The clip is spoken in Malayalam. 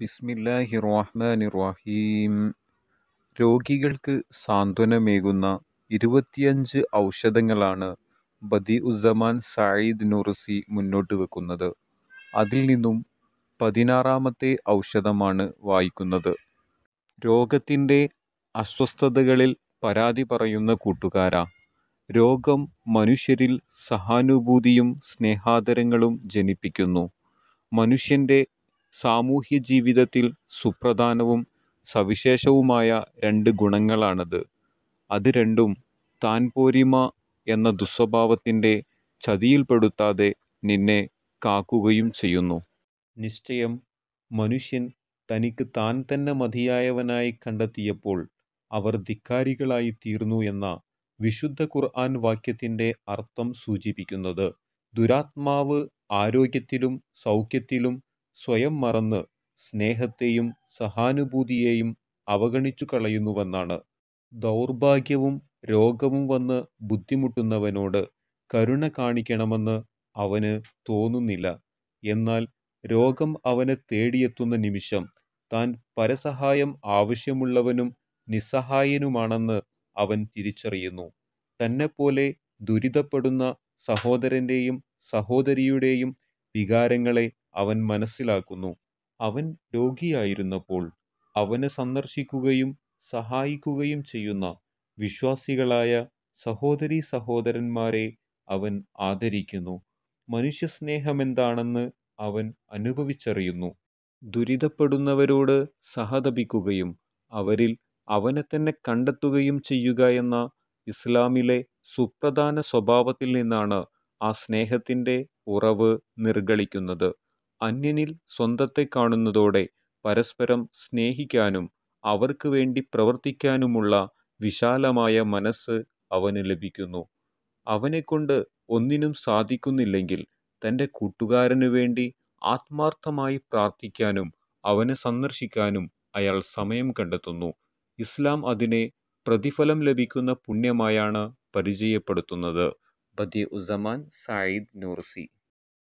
ബിസ്മില്ലാഹി റഹ്മാൻ റഹീം രോഗികൾക്ക് സാന്ത്വനമേകുന്ന ഇരുപത്തിയഞ്ച് ഔഷധങ്ങളാണ് ബദിഉസ്സമാൻ സായിദ് നുറസി മുന്നോട്ട് വെക്കുന്നത് അതിൽ നിന്നും പതിനാറാമത്തെ ഔഷധമാണ് വായിക്കുന്നത് രോഗത്തിൻ്റെ അസ്വസ്ഥതകളിൽ പരാതി പറയുന്ന കൂട്ടുകാരാ രോഗം മനുഷ്യരിൽ സഹാനുഭൂതിയും സ്നേഹാദരങ്ങളും ജനിപ്പിക്കുന്നു മനുഷ്യൻ്റെ സാമൂഹ്യ ജീവിതത്തിൽ സുപ്രധാനവും സവിശേഷവുമായ രണ്ട് ഗുണങ്ങളാണത്. അത് രണ്ടും താൻ പോരിമ എന്ന ദുസ്വഭാവത്തിന്റെ ചതിയിൽപ്പെടുത്താതെ നിന്നെ കാക്കുകയും ചെയ്യുന്നു. നിശ്ചയം മനുഷ്യൻ തനിക്ക് താൻ തന്നെ മതിയായവനായി കണ്ടെത്തിയപ്പോൾ അവർ തീർന്നു എന്ന വിശുദ്ധ ഖുർആൻ വാക്യത്തിന്റെ അർത്ഥം സൂചിപ്പിക്കുന്നത്. ദുരാത്മാവ് ആരോഗ്യത്തിലും സൗഖ്യത്തിലും സ്വയം മറന്ന് സ്നേഹത്തെയും സഹാനുഭൂതിയെയും അവഗണിച്ചു കളയുന്നുവെന്നാണ് ദൗർഭാഗ്യവും രോഗവും വന്ന് ബുദ്ധിമുട്ടുന്നവനോട് കരുണ കാണിക്കണമെന്ന് അവന് തോന്നുന്നില്ല എന്നാൽ രോഗം അവനെ തേടിയെത്തുന്ന നിമിഷം താൻ പരസഹായം ആവശ്യമുള്ളവനും നിസ്സഹായനുമാണെന്ന് അവൻ തിരിച്ചറിയുന്നു തന്നെപ്പോലെ ദുരിതപ്പെടുന്ന സഹോദരൻ്റെയും സഹോദരിയുടെയും വികാരങ്ങളെ അവൻ മനസ്സിലാക്കുന്നു അവൻ രോഗിയായിരുന്നപ്പോൾ അവനെ സന്ദർശിക്കുകയും സഹായിക്കുകയും ചെയ്യുന്ന വിശ്വാസികളായ സഹോദരി സഹോദരന്മാരെ അവൻ ആദരിക്കുന്നു മനുഷ്യസ്നേഹമെന്താണെന്ന് അവൻ അനുഭവിച്ചറിയുന്നു ദുരിതപ്പെടുന്നവരോട് സഹതപിക്കുകയും അവരിൽ അവനെ തന്നെ കണ്ടെത്തുകയും ചെയ്യുക എന്ന ഇസ്ലാമിലെ സുപ്രധാന സ്വഭാവത്തിൽ നിന്നാണ് ആ സ്നേഹത്തിൻ്റെ ഉറവ് നിർഗളിക്കുന്നത് അന്യനിൽ സ്വന്തത്തെ കാണുന്നതോടെ പരസ്പരം സ്നേഹിക്കാനും അവർക്ക് വേണ്ടി പ്രവർത്തിക്കാനുമുള്ള വിശാലമായ മനസ്സ് അവന് ലഭിക്കുന്നു അവനെക്കൊണ്ട് ഒന്നിനും സാധിക്കുന്നില്ലെങ്കിൽ തൻ്റെ കൂട്ടുകാരനു വേണ്ടി ആത്മാർത്ഥമായി പ്രാർത്ഥിക്കാനും അവനെ സന്ദർശിക്കാനും അയാൾ സമയം കണ്ടെത്തുന്നു ഇസ്ലാം അതിനെ പ്രതിഫലം ലഭിക്കുന്ന പുണ്യമായാണ് പരിചയപ്പെടുത്തുന്നത് ബദി ഉസമാൻ സായിദ് നൂർസി